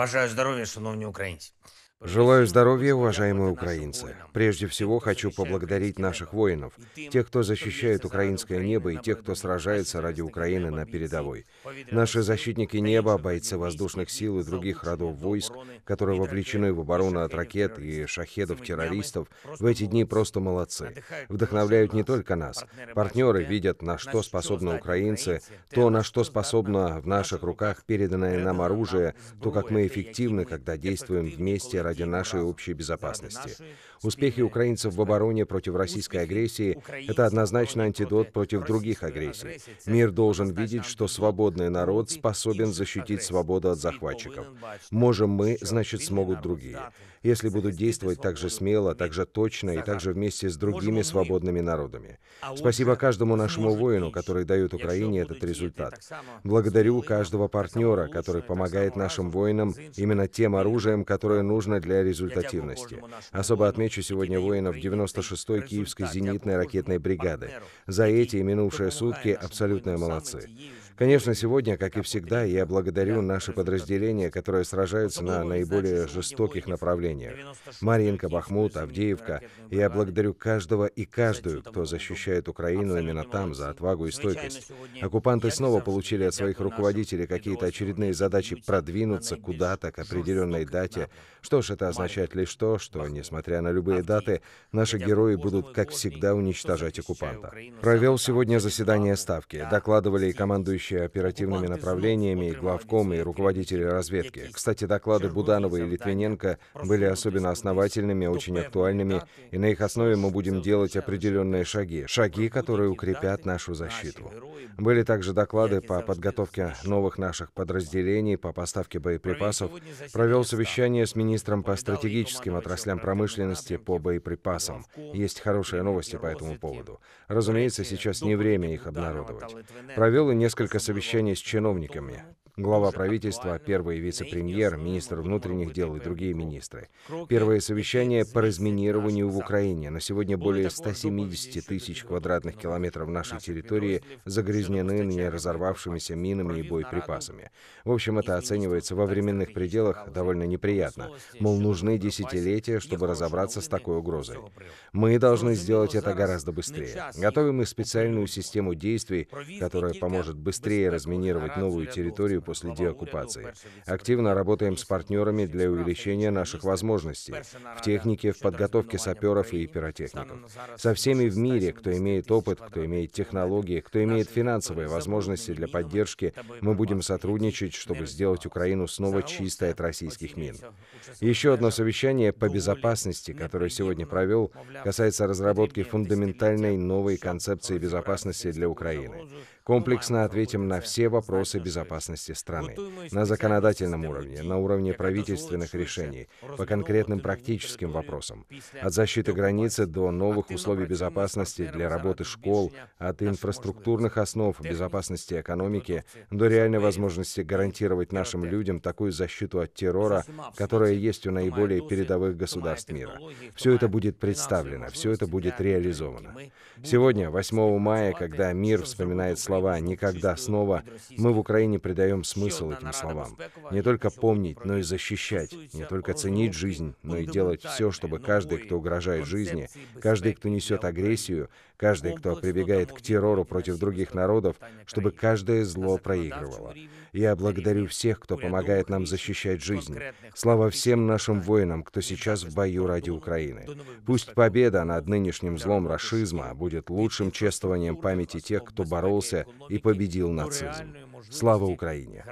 Бажаю здоров'я, шановні українці. Желаю здоровья, уважаемые украинцы. Прежде всего хочу поблагодарить наших воинов, тех, кто защищает украинское небо и тех, кто сражается ради Украины на передовой. Наши защитники неба, бойцы воздушных сил и других родов войск, которые вовлечены в оборону от ракет и шахедов-террористов, в эти дни просто молодцы. Вдохновляют не только нас. Партнеры видят, на что способны украинцы, то, на что способно в наших руках переданное нам оружие, то, как мы эффективны, когда действуем вместе ради ради нашей общей безопасности. Успехи украинцев в обороне против российской агрессии – это однозначно антидот против других агрессий. Мир должен видеть, что свободный народ способен защитить свободу от захватчиков. Можем мы, значит, смогут другие. Если будут действовать так же смело, так же точно и так же вместе с другими свободными народами. А Спасибо каждому нашему воину, который дает Украине этот результат. Благодарю каждого партнера, который помогает нашим воинам именно тем оружием, которое нужно для результативности. Особо отмечу сегодня воинов 96-й Киевской зенитной ракетной бригады. За эти и минувшие сутки абсолютные молодцы. Конечно, сегодня, как и всегда, я благодарю наши подразделения, которые сражаются на наиболее жестоких направлениях. Маринка, Бахмут, Авдеевка. Я благодарю каждого и каждую, кто защищает Украину именно там за отвагу и стойкость. Оккупанты снова получили от своих руководителей какие-то очередные задачи продвинуться куда-то к определенной дате. Что ж, это означает лишь то, что, несмотря на любые даты, наши герои будут, как всегда, уничтожать оккупанта. Провел сегодня заседание Ставки. Докладывали и командующие управляющие оперативными направлениями, главком и руководители разведки. Кстати, доклады Буданова и Литвиненко были особенно основательными, очень актуальными, и на их основе мы будем делать определенные шаги, шаги, которые укрепят нашу защиту. Были также доклады по подготовке новых наших подразделений, по поставке боеприпасов. Провел совещание с министром по стратегическим отраслям промышленности по боеприпасам. Есть хорошие новости по этому поводу. Разумеется, сейчас не время их обнародовать. Провел и несколько совещаний с чиновниками глава правительства, первый вице-премьер, министр внутренних дел и другие министры. Первое совещание по разминированию в Украине. На сегодня более 170 тысяч квадратных километров нашей территории загрязнены не а разорвавшимися минами и боеприпасами. В общем, это оценивается во временных пределах довольно неприятно. Мол, нужны десятилетия, чтобы разобраться с такой угрозой. Мы должны сделать это гораздо быстрее. Готовим и специальную систему действий, которая поможет быстрее разминировать новую территорию после деоккупации. Активно работаем с партнерами для увеличения наших возможностей в технике, в подготовке саперов и пиротехников. Со всеми в мире, кто имеет опыт, кто имеет технологии, кто имеет финансовые возможности для поддержки, мы будем сотрудничать, чтобы сделать Украину снова чистой от российских мин. Еще одно совещание по безопасности, которое сегодня провел, касается разработки фундаментальной новой концепции безопасности для Украины. Комплексно ответим на все вопросы безопасности страны, на законодательном уровне, на уровне правительственных решений, по конкретным практическим вопросам, от защиты границы до новых условий безопасности для работы школ, от инфраструктурных основ безопасности экономики до реальной возможности гарантировать нашим людям такую защиту от террора, которая есть у наиболее передовых государств мира. Все это будет представлено, все это будет реализовано. Сегодня, 8 мая, когда мир вспоминает слова «никогда снова», мы в Украине придаем этом смысл этим словам. Не только помнить, но и защищать. Не только ценить жизнь, но и делать все, чтобы каждый, кто угрожает жизни, каждый, кто несет агрессию, Каждый, кто прибегает к террору против других народов, чтобы каждое зло проигрывало. Я благодарю всех, кто помогает нам защищать жизни. Слава всем нашим воинам, кто сейчас в бою ради Украины. Пусть победа над нынешним злом расизма будет лучшим чествованием памяти тех, кто боролся и победил нацизм. Слава Украине!